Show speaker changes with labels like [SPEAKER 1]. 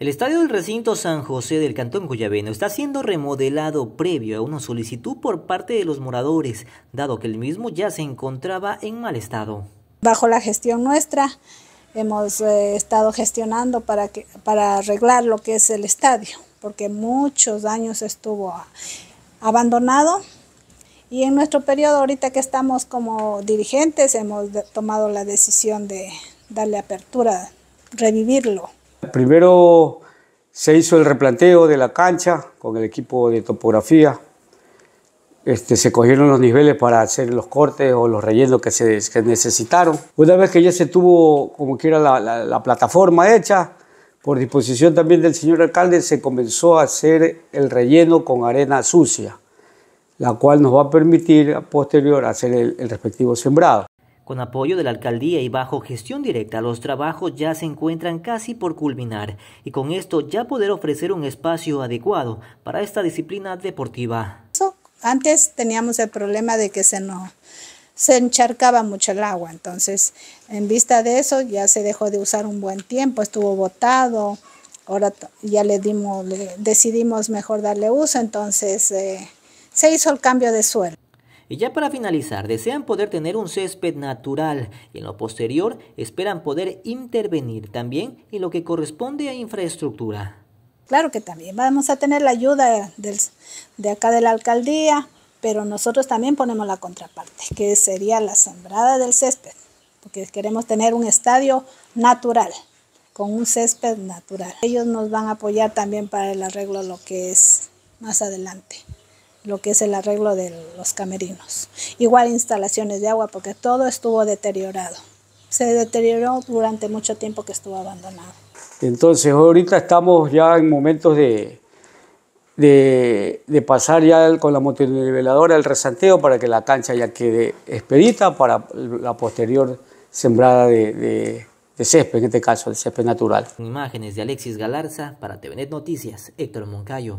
[SPEAKER 1] El estadio del recinto San José del Cantón Cuyabeno está siendo remodelado previo a una solicitud por parte de los moradores, dado que el mismo ya se encontraba en mal estado.
[SPEAKER 2] Bajo la gestión nuestra hemos eh, estado gestionando para, que, para arreglar lo que es el estadio, porque muchos años estuvo ah, abandonado y en nuestro periodo ahorita que estamos como dirigentes hemos tomado la decisión de darle apertura, revivirlo.
[SPEAKER 3] Primero se hizo el replanteo de la cancha con el equipo de topografía. Este, se cogieron los niveles para hacer los cortes o los rellenos que se necesitaron. Una vez que ya se tuvo como quiera la, plataforma hecha, por disposición también del señor alcalde, se comenzó a hacer el relleno con arena sucia, la cual nos va a permitir a hacer el respectivo sembrado.
[SPEAKER 1] Con apoyo de la alcaldía y bajo gestión directa, los trabajos ya se encuentran casi por culminar y con esto ya poder ofrecer un espacio adecuado para esta disciplina deportiva.
[SPEAKER 2] Antes teníamos el problema de que se nos se encharcaba mucho el agua, entonces en vista de eso ya se dejó de usar un buen tiempo, estuvo botado, ahora ya le dimos, decidimos mejor darle uso, entonces eh, se hizo el cambio de suelo.
[SPEAKER 1] Y ya para finalizar, desean poder tener un césped natural y en lo posterior esperan poder intervenir también en lo que corresponde a infraestructura.
[SPEAKER 2] Claro que también vamos a tener la ayuda de acá de la alcaldía, pero nosotros también ponemos la contraparte, que sería la sembrada del césped, porque queremos tener un estadio natural, con un césped natural. Ellos nos van a apoyar también para el arreglo de lo que es más adelante lo que es el arreglo de los camerinos. Igual instalaciones de agua porque todo estuvo deteriorado. Se deterioró durante mucho tiempo que estuvo abandonado.
[SPEAKER 3] Entonces ahorita estamos ya en momentos de, de, de pasar ya con la motoniveladora el resanteo para que la cancha ya quede expedita para la posterior sembrada de, de, césped, en este caso de césped natural.
[SPEAKER 1] Imágenes de Alexis Galarza para TVNet Noticias, Héctor Moncayo.